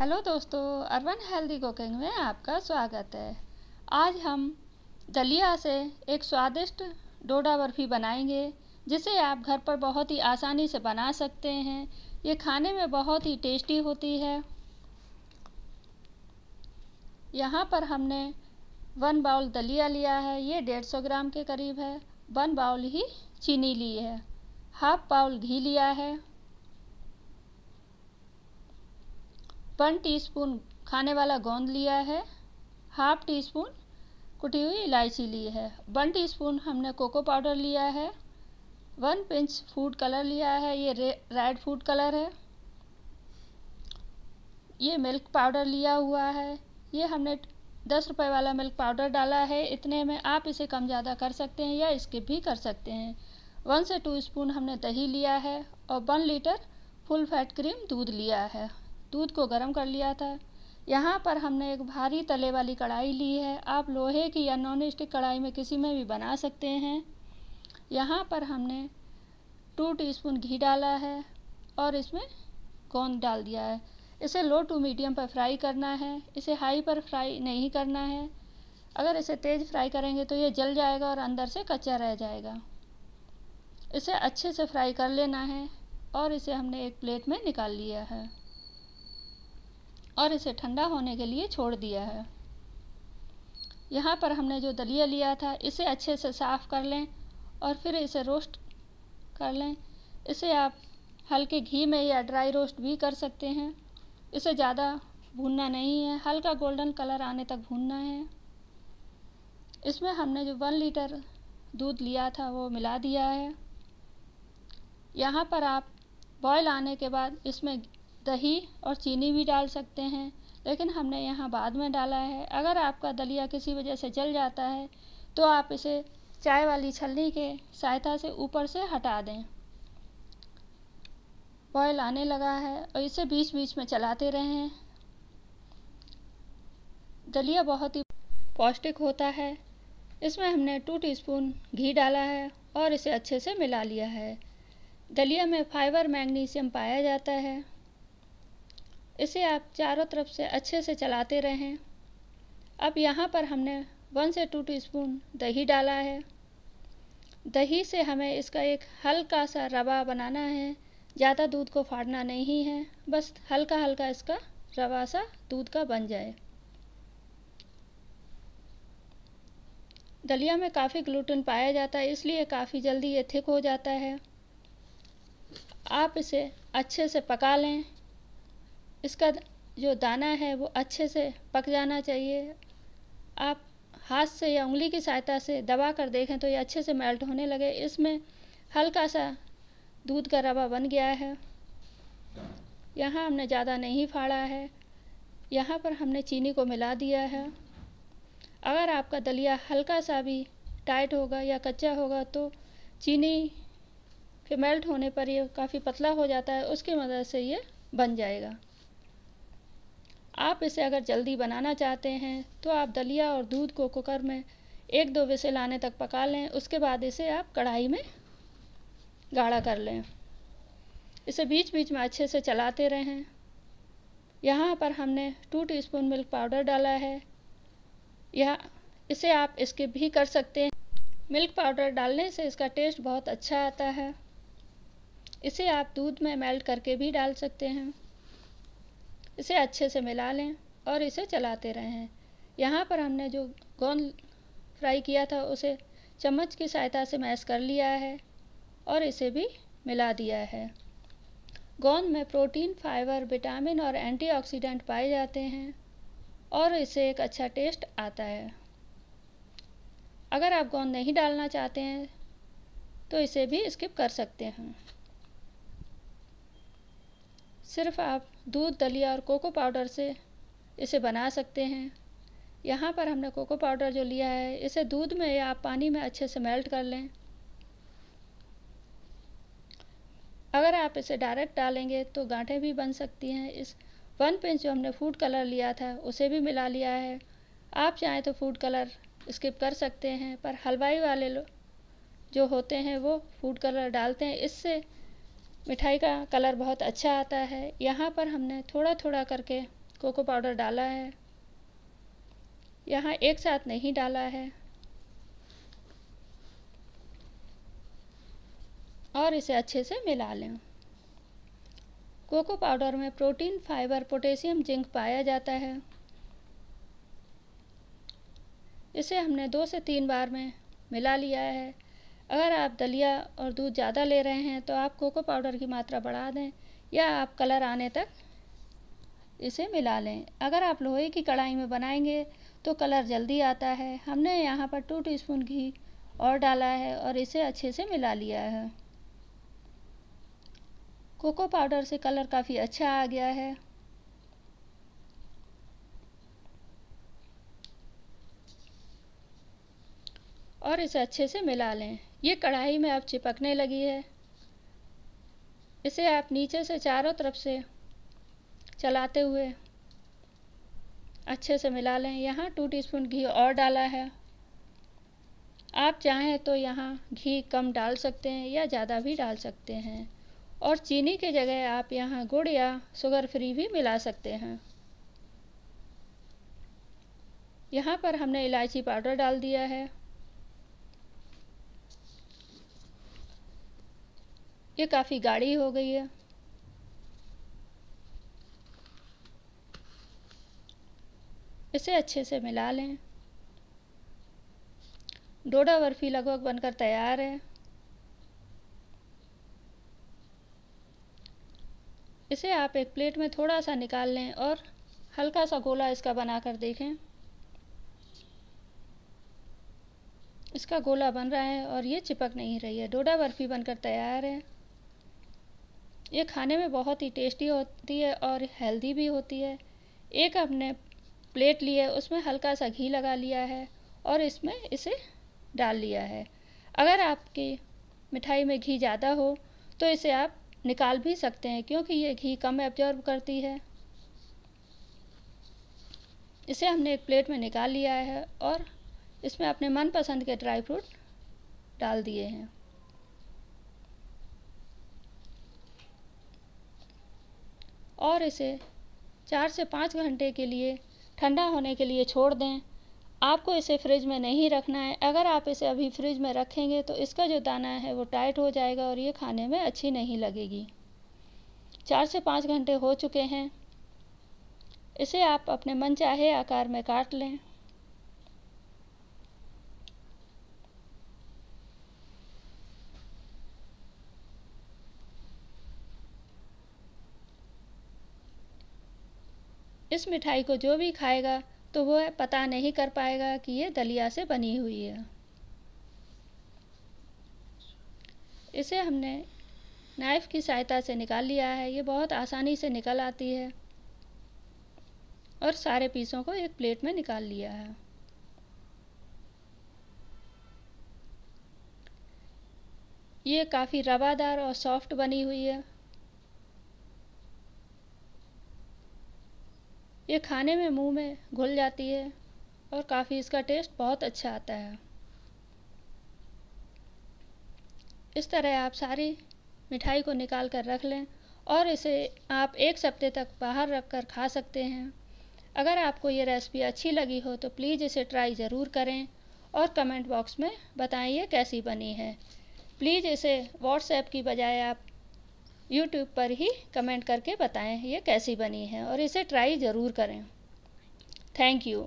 hello दोस्तों urban healthy cooking में आपका स्वागत है आज हम दलिया से एक स्वादिष्ट डोडा बर्फ़ी बनाएंगे जिसे आप घर पर बहुत ही आसानी से बना सकते हैं ये खाने में बहुत ही टेस्टी होती है यहाँ पर हमने वन बाउल दलिया लिया है ये डेढ़ सौ ग्राम के करीब है वन बाउल ही चीनी ली है हाफ बाउल घी लिया है वन टीस्पून खाने वाला गोंद लिया है हाफ टी स्पून कुटी हुई इलायची ली है वन टीस्पून हमने कोको पाउडर लिया है वन पिंच फूड कलर लिया है ये रेड फूड कलर है ये मिल्क पाउडर लिया हुआ है ये हमने दस रुपए वाला मिल्क पाउडर डाला है इतने में आप इसे कम ज़्यादा कर सकते हैं या स्किप भी कर सकते हैं वन से टू स्पून हमने दही लिया है और one litre full fat cream दूध लिया है दूध को गर्म कर लिया था यहाँ पर हमने एक भारी तले वाली कढ़ाई ली है आप लोहे की या नॉन स्टिक कढ़ाई में किसी में भी बना सकते हैं यहाँ पर हमने टू टीस्पून घी डाला है और इसमें गोंद डाल दिया है इसे लो टू मीडियम पर फ्राई करना है इसे हाई पर फ्राई नहीं करना है अगर इसे तेज़ फ्राई करेंगे तो ये जल जाएगा और अंदर से कच्चा रह जाएगा इसे अच्छे से फ्राई कर लेना है और इसे हमने एक प्लेट में निकाल लिया है और इसे ठंडा होने के लिए छोड़ दिया है यहाँ पर हमने जो दलिया लिया था इसे अच्छे से साफ़ कर लें और फिर इसे रोस्ट कर लें इसे आप हल्के घी में या ड्राई रोस्ट भी कर सकते हैं इसे ज़्यादा भूनना नहीं है हल्का गोल्डन कलर आने तक भूनना है इसमें हमने जो वन लीटर दूध लिया था वो मिला दिया है यहाँ पर आप बॉयल आने के बाद इसमें दही और चीनी भी डाल सकते हैं लेकिन हमने यहाँ बाद में डाला है अगर आपका दलिया किसी वजह से जल जाता है तो आप इसे चाय वाली छलनी के सहायता से ऊपर से हटा दें बॉयल आने लगा है और इसे बीच बीच में चलाते रहें दलिया बहुत ही पौष्टिक होता है इसमें हमने टू टीस्पून घी डाला है और इसे अच्छे से मिला लिया है दलिया में फाइबर मैग्नीशियम पाया जाता है इसे आप चारों तरफ से अच्छे से चलाते रहें अब यहाँ पर हमने वन से टू टी स्पून दही डाला है दही से हमें इसका एक हल्का सा रवा बनाना है ज़्यादा दूध को फाड़ना नहीं है बस हल्का हल्का इसका रवा सा दूध का बन जाए दलिया में काफ़ी ग्लूटेन पाया जाता है इसलिए काफ़ी जल्दी ये थिक हो जाता है आप इसे अच्छे से पका लें इसका जो दाना है वो अच्छे से पक जाना चाहिए आप हाथ से या उंगली की सहायता से दबा कर देखें तो ये अच्छे से मेल्ट होने लगे इसमें हल्का सा दूध का रवा बन गया है यहाँ हमने ज़्यादा नहीं फाड़ा है यहाँ पर हमने चीनी को मिला दिया है अगर आपका दलिया हल्का सा भी टाइट होगा या कच्चा होगा तो चीनी के मेल्ट होने पर ये काफ़ी पतला हो जाता है उसकी मदद से ये बन जाएगा आप इसे अगर जल्दी बनाना चाहते हैं तो आप दलिया और दूध को कुकर में एक दो विसिल लाने तक पका लें उसके बाद इसे आप कढ़ाई में गाढ़ा कर लें इसे बीच बीच में अच्छे से चलाते रहें यहाँ पर हमने टू टीस्पून मिल्क पाउडर डाला है यह इसे आप स्किप भी कर सकते हैं मिल्क पाउडर डालने से इसका टेस्ट बहुत अच्छा आता है इसे आप दूध में मेल्ट करके भी डाल सकते हैं इसे अच्छे से मिला लें और इसे चलाते रहें यहाँ पर हमने जो गोंद फ्राई किया था उसे चम्मच की सहायता से मैश कर लिया है और इसे भी मिला दिया है गोंद में प्रोटीन फाइबर विटामिन और एंटीऑक्सीडेंट पाए जाते हैं और इसे एक अच्छा टेस्ट आता है अगर आप गोंद नहीं डालना चाहते हैं तो इसे भी स्किप कर सकते हैं सिर्फ आप दूध दलिया और कोको पाउडर से इसे बना सकते हैं यहाँ पर हमने कोको पाउडर जो लिया है इसे दूध में या पानी में अच्छे से मेल्ट कर लें अगर आप इसे डायरेक्ट डालेंगे तो गांठें भी बन सकती हैं इस वन पिंच जो हमने फूड कलर लिया था उसे भी मिला लिया है आप चाहें तो फूड कलर स्किप कर सकते हैं पर हलवाई वाले जो होते हैं वो फूड कलर डालते हैं इससे मिठाई का कलर बहुत अच्छा आता है यहाँ पर हमने थोड़ा थोड़ा करके कोको पाउडर डाला है यहाँ एक साथ नहीं डाला है और इसे अच्छे से मिला लें कोको पाउडर में प्रोटीन फाइबर पोटेशियम जिंक पाया जाता है इसे हमने दो से तीन बार में मिला लिया है अगर आप दलिया और दूध ज़्यादा ले रहे हैं तो आप कोको पाउडर की मात्रा बढ़ा दें या आप कलर आने तक इसे मिला लें अगर आप लोहे की कढ़ाई में बनाएंगे तो कलर जल्दी आता है हमने यहाँ पर टू टीस्पून घी और डाला है और इसे अच्छे से मिला लिया है कोको पाउडर से कलर काफ़ी अच्छा आ गया है और इसे अच्छे से मिला लें ये कढ़ाई में अब चिपकने लगी है इसे आप नीचे से चारों तरफ से चलाते हुए अच्छे से मिला लें यहाँ टू टीस्पून घी और डाला है आप चाहें तो यहाँ घी कम डाल सकते हैं या ज़्यादा भी डाल सकते हैं और चीनी की जगह आप यहाँ गुड़ या शुगर फ्री भी मिला सकते हैं यहाँ पर हमने इलायची पाउडर डाल दिया है ये काफ़ी गाढ़ी हो गई है इसे अच्छे से मिला लें डोडा बर्फ़ी लगभग बनकर तैयार है इसे आप एक प्लेट में थोड़ा सा निकाल लें और हल्का सा गोला इसका बनाकर देखें इसका गोला बन रहा है और ये चिपक नहीं रही है डोडा बर्फ़ी बनकर तैयार है ये खाने में बहुत ही टेस्टी होती है और हेल्दी भी होती है एक हमने प्लेट ली है उसमें हल्का सा घी लगा लिया है और इसमें इसे डाल लिया है अगर आपकी मिठाई में घी ज़्यादा हो तो इसे आप निकाल भी सकते हैं क्योंकि ये घी कम एब्जॉर्ब करती है इसे हमने एक प्लेट में निकाल लिया है और इसमें अपने मनपसंद के ड्राई फ्रूट डाल दिए हैं और इसे चार से पाँच घंटे के लिए ठंडा होने के लिए छोड़ दें आपको इसे फ्रिज में नहीं रखना है अगर आप इसे अभी फ्रिज में रखेंगे तो इसका जो दाना है वो टाइट हो जाएगा और ये खाने में अच्छी नहीं लगेगी चार से पाँच घंटे हो चुके हैं इसे आप अपने मन चाहे आकार में काट लें इस मिठाई को जो भी खाएगा तो वह पता नहीं कर पाएगा कि यह दलिया से बनी हुई है इसे हमने नाइफ़ की सहायता से निकाल लिया है ये बहुत आसानी से निकल आती है और सारे पीसों को एक प्लेट में निकाल लिया है ये काफ़ी रवादार और सॉफ्ट बनी हुई है ये खाने में मुंह में घुल जाती है और काफ़ी इसका टेस्ट बहुत अच्छा आता है इस तरह आप सारी मिठाई को निकाल कर रख लें और इसे आप एक सप्ते तक बाहर रख कर खा सकते हैं अगर आपको ये रेसिपी अच्छी लगी हो तो प्लीज़ इसे ट्राई ज़रूर करें और कमेंट बॉक्स में बताएं ये कैसी बनी है प्लीज़ इसे व्हाट्सएप की बजाय आप यूट्यूब पर ही कमेंट करके बताएं ये कैसी बनी है और इसे ट्राई ज़रूर करें थैंक यू